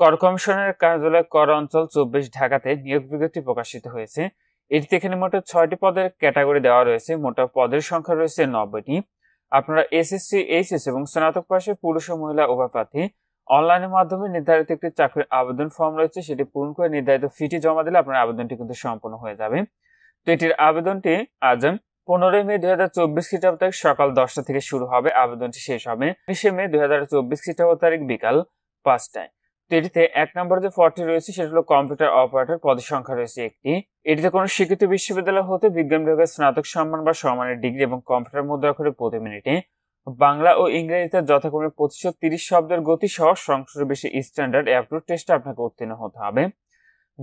কর কমিশনের কার্যালয় কর অঞ্চল চব্বিশ ঢাকাতে নিয়োগ বিজ্ঞপ্তি প্রকাশিত হয়েছে এটিতে এখানে মোট ছয়টি পদের ক্যাটাগরি দেওয়া রয়েছে মোট পদের সংখ্যা রয়েছে নব্বইটি আপনারা এসএসসি এইচএস এবং স্নাতক পাশে পুরুষ ও মহিলা উভয় প্রার্থী অনলাইনের মাধ্যমে নির্ধারিত একটি চাকরির আবেদন ফর্ম রয়েছে সেটি পূরণ করে নির্ধারিত ফিটি জমা দিলে আপনার আবেদনটি কিন্তু সম্পন্ন হয়ে যাবে তো এটির আবেদনটি আজ পনেরোই মে দুই হাজার চব্বিশ খ্রিস্টাব্দ তারিখ সকাল দশটা থেকে শুরু হবে আবেদনটি শেষ হবে উনিশে মে দুই হাজার চব্বিশ খ্রিস্টাব্দ তারিখ বিকাল পাঁচটায় এটিতে এক নম্বর যে ফর্টি রয়েছে সেটা হলো কম্পিউটার অপারেটর পদের সংখ্যা রয়েছে একটি এটিতে কোনো শিক্ষিত বিশ্ববিদ্যালয় হতে বিজ্ঞান বিভাগের স্নাতক সম্মান বা সম্মানের ডিগ্রি এবং কম্পিউটার মুদ্রা করে প্রতি মিনিটে বাংলা ও ইংরেজিতে যথাক্রমে পঁচিশশো তিরিশ শব্দের গতি সহ সংসদ বেশি স্ট্যান্ডার্ড অ্যাপ্রুভ টেস্টে আপনাকে উত্তীর্ণ হতে হবে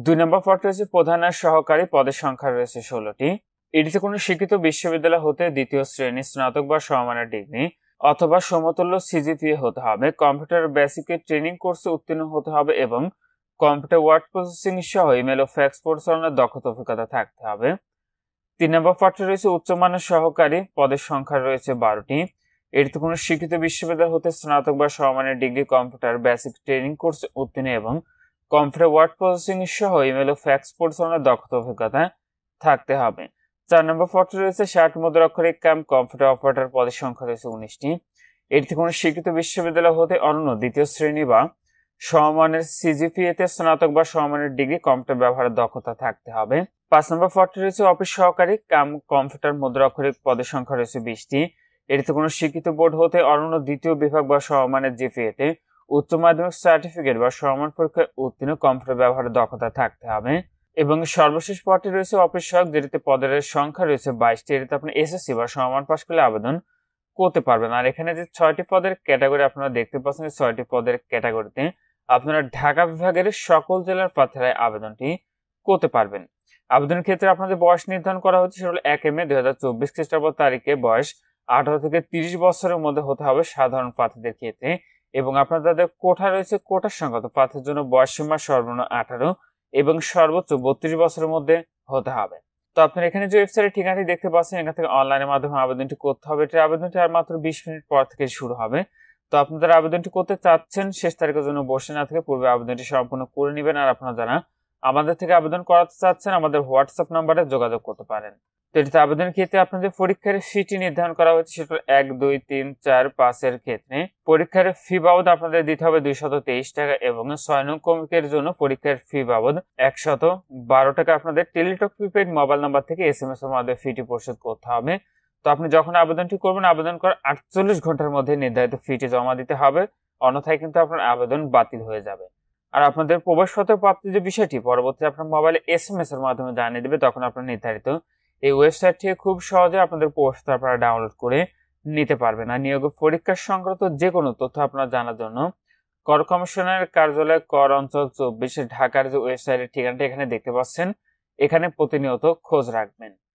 দুই নম্বর ফর্টি রয়েছে প্রধান আর সহকারী পদের সংখ্যা রয়েছে ষোলোটি এটিতে কোনো শিক্ষিত বিশ্ববিদ্যালয় হতে দ্বিতীয় শ্রেণী স্নাতক বা সমমানের ডিগ্রি অথবা সমতুল্য সিজিপিএ হতে হবে কম্পিউটার বেসিকের ট্রেনিং কোর্সে উত্তীর্ণ হতে হবে এবং কম্পিউটার ওয়ার্ড প্রসেসিং সহ ইমেল ও ফ্যাক্স পরিচালনার দক্ষতা অভিজ্ঞতা থাকতে হবে তিন নম্বর পাঠে রয়েছে উচ্চমানের সহকারী পদের সংখ্যা রয়েছে বারোটি এটিতে কোনো শিক্ষিত বিশ্ববিদ্যালয় হতে স্নাতক বা সমানের degree computer basic training course উত্তীর্ণ এবং কম্পিউটার ওয়ার্ড প্রসেসিং সহ ইমেল ও ফ্যাক্স পরিচালনার দক্ষতা অভিজ্ঞতা থাকতে হবে চার নম্বর পত্র রয়েছে ষাট মুদ্রাক্ষরিক ক্যাম কম্পিউটার অপারেটর পদের সংখ্যা রয়েছে উনিশটি এটি কোনো স্বীকৃত বিশ্ববিদ্যালয় হতে অন্য দ্বিতীয় শ্রেণী বা সমমানের সিজিপিএতে স্নাতক বা সমানের ডিগ্রি কম্পিউটার ব্যবহারের দক্ষতা থাকতে হবে পাঁচ নম্বর পদটি রয়েছে অফিস সহকারী ক্যাম কম্পিউটার মুদ্রাক্ষরিক পদের সংখ্যা রয়েছে বিশটি এটিতে কোনো শিক্ষিত বোর্ড হতে অন্য দ্বিতীয় বিভাগ বা সমমানের জিপিএতে উচ্চ মাধ্যমিক সার্টিফিকেট বা সমান পরীক্ষায় উত্তীর্ণ কম্পিউটার ব্যবহারের দক্ষতা থাকতে হবে এবং সর্বশেষ পদটি রয়েছে অফিস সহায়ক যেটিতে পদের সংখ্যা রয়েছে বাইশটি এটিতে আপনি এসএসসি বা সমান পাশ করলে আবেদন করতে পারবেন আর এখানে যে ছয়টি পদের ক্যাটাগরি আপনারা দেখতে পাচ্ছেন ছয়টি পদের ক্যাটাগরিতে আপনারা ঢাকা বিভাগের সকল জেলার প্রার্থীরা আবেদনটি করতে পারবেন আবেদনের ক্ষেত্রে আপনাদের বয়স নির্ধারণ করা হচ্ছে সেটা হলো এক মে দুই হাজার চব্বিশ খ্রিস্টাব্দ তারিখে বয়স আঠারো থেকে তিরিশ বছরের মধ্যে হতে হবে সাধারণ প্রার্থীদের ক্ষেত্রে এবং আপনার যাদের কোঠা রয়েছে কোটার সংখ্যা তো প্রার্থীর জন্য বয়স সীমা সর্বনিম্ন আঠারো এবং সর্বোচ্চ বত্রিশ বছরের মধ্যে হতে হবে তো আপনার এখানে যে ওয়েবসাইটের ঠিকানাটি দেখতে পাচ্ছেন এখান থেকে অনলাইনের মাধ্যমে আবেদনটি করতে হবে এটার আবেদনটি আর মাত্র বিশ মিনিট পর থেকে শুরু হবে তো আপনাদের আবেদনটি করতে চাচ্ছেন শেষ তারিখের জন্য বসে না থেকে পূর্বে আবেদনটি সম্পূর্ণ করে নেবেন আর আপনারা যারা আমাদের থেকে আবেদন করাতে চাচ্ছেন আমাদের হোয়াটসঅ্যাপ নাম্বারে যোগাযোগ করতে পারেন তো এটিতে আবেদনের ক্ষেত্রে আপনাদের পরীক্ষার ফিটি নির্ধারণ করা হচ্ছে সেটা এক দুই তিন চার পাঁচের ক্ষেত্রে পরীক্ষার ফি বাবদ আপনাদের দিতে হবে দুইশত তেইশ টাকা এবং ছয় নং কমিকের জন্য পরীক্ষার ফি বাবদ একশত বারো টাকা আপনাদের টেলিটক প্রিপেড মোবাইল নাম্বার থেকে এস এম এস এর মাধ্যমে ফিটি পরিশোধ করতে হবে তো আপনি যখন আবেদনটি করবেন আবেদন করার আটচল্লিশ ঘন্টার মধ্যে নির্ধারিত ফিটি জমা দিতে হবে অন্যথায় কিন্তু আপনার আবেদন বাতিল হয়ে যাবে আর আপনাদের প্রবেশপত্র প্রাপ্তির যে বিষয়টি পরবর্তী আপনার মোবাইলে এস এম এস এর মাধ্যমে জানিয়ে দেবে তখন আপনার নির্ধারিত এই ওয়েবসাইট থেকে খুব সহজে আপনাদের পোস্ট আপনারা ডাউনলোড করে নিতে পারবেন আর নিয়োগ পরীক্ষার সংক্রান্ত যে কোনো তথ্য আপনার জানার জন্য কর কমিশনের কার্যালয় কর অঞ্চল চব্বিশ ঢাকার যে ওয়েবসাইটের ঠিকানাটা এখানে দেখতে পাচ্ছেন এখানে প্রতিনিয়ত খোঁজ রাখবেন